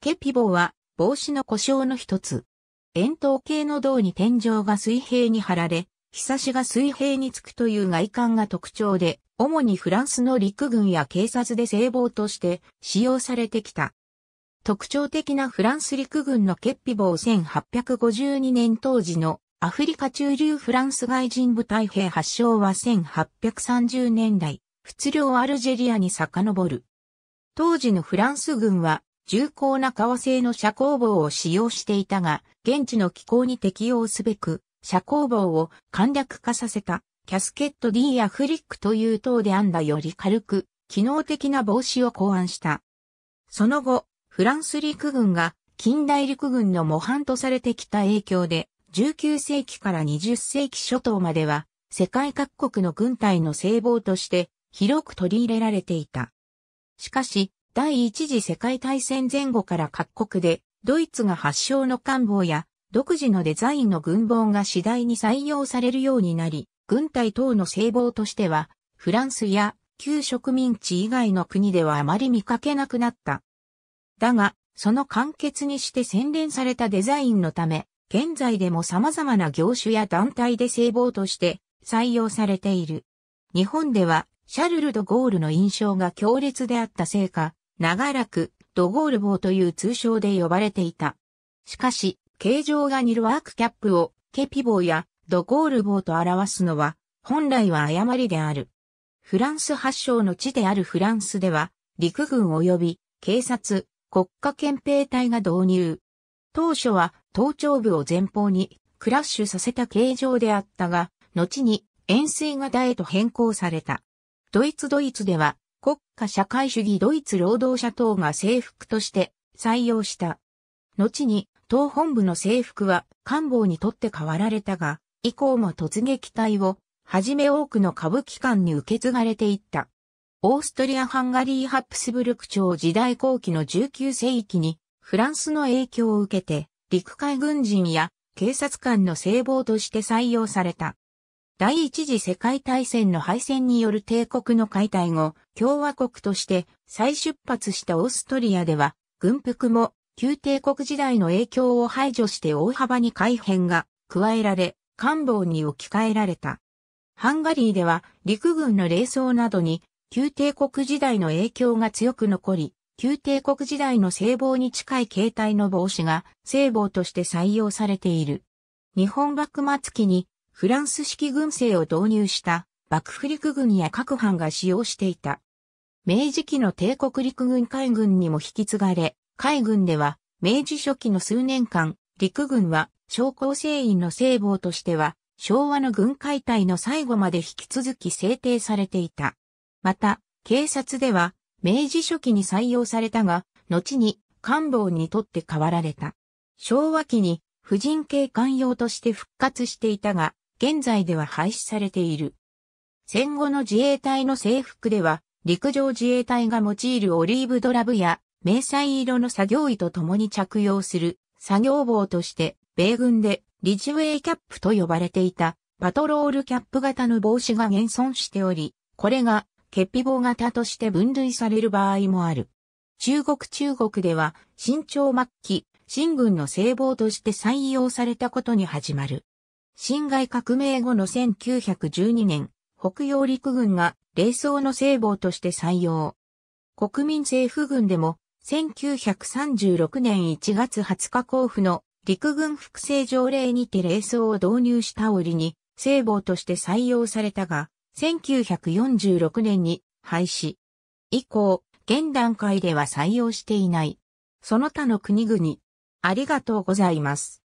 ケピボは帽子の故障の一つ。円筒形の胴に天井が水平に張られ、日差しが水平につくという外観が特徴で、主にフランスの陸軍や警察で聖帽として使用されてきた。特徴的なフランス陸軍のケッピ帽1852年当時のアフリカ中流フランス外人部隊兵発祥は1830年代、仏領アルジェリアに遡る。当時のフランス軍は重厚な革製の遮光棒を使用していたが、現地の気候に適応すべく、遮光棒を簡略化させた、キャスケット D やフリックという塔で編んだより軽く、機能的な帽子を考案した。その後、フランス陸軍が近代陸軍の模範とされてきた影響で、19世紀から20世紀初頭までは、世界各国の軍隊の制防として広く取り入れられていた。しかし、第一次世界大戦前後から各国で、ドイツが発祥の官房や、独自のデザインの軍帽が次第に採用されるようになり、軍隊等の制帽としては、フランスや旧植民地以外の国ではあまり見かけなくなった。だが、その簡潔にして洗練されたデザインのため、現在でも様々な業種や団体で制帽として採用されている。日本では、シャルル・ド・ゴールの印象が強烈であったせいか、長らくドゴール棒という通称で呼ばれていた。しかし、形状がニルワークキャップをケピ棒やドゴール棒と表すのは本来は誤りである。フランス発祥の地であるフランスでは陸軍及び警察、国家憲兵隊が導入。当初は頭頂部を前方にクラッシュさせた形状であったが、後に円錐型へと変更された。ドイツドイツでは国家社会主義ドイツ労働者党が制服として採用した。後に党本部の制服は官房にとって変わられたが、以降も突撃隊をはじめ多くの歌舞伎館に受け継がれていった。オーストリア・ハンガリー・ハプスブルク朝時代後期の19世紀にフランスの影響を受けて陸海軍人や警察官の聖望として採用された。第一次世界大戦の敗戦による帝国の解体後、共和国として再出発したオーストリアでは、軍服も旧帝国時代の影響を排除して大幅に改変が加えられ、官房に置き換えられた。ハンガリーでは陸軍の霊装などに旧帝国時代の影響が強く残り、旧帝国時代の聖望に近い形態の帽子が聖望として採用されている。日本幕末期にフランス式軍政を導入した幕府陸軍や各藩が使用していた。明治期の帝国陸軍海軍にも引き継がれ、海軍では明治初期の数年間、陸軍は将校制員の聖望としては昭和の軍解体の最後まで引き続き制定されていた。また、警察では明治初期に採用されたが、後に官房にとって変わられた。昭和期に婦人警官用として復活していたが、現在では廃止されている。戦後の自衛隊の制服では、陸上自衛隊が用いるオリーブドラブや、迷彩色の作業衣と共に着用する作業帽として、米軍でリジウェイキャップと呼ばれていたパトロールキャップ型の帽子が現存しており、これが欠ピ棒型として分類される場合もある。中国中国では、新朝末期、新軍の制棒として採用されたことに始まる。侵害革命後の1912年、北洋陸軍が霊装の聖望として採用。国民政府軍でも、1936年1月20日交付の陸軍複製条例にて霊装を導入した折に、聖望として採用されたが、1946年に廃止。以降、現段階では採用していない。その他の国々。ありがとうございます。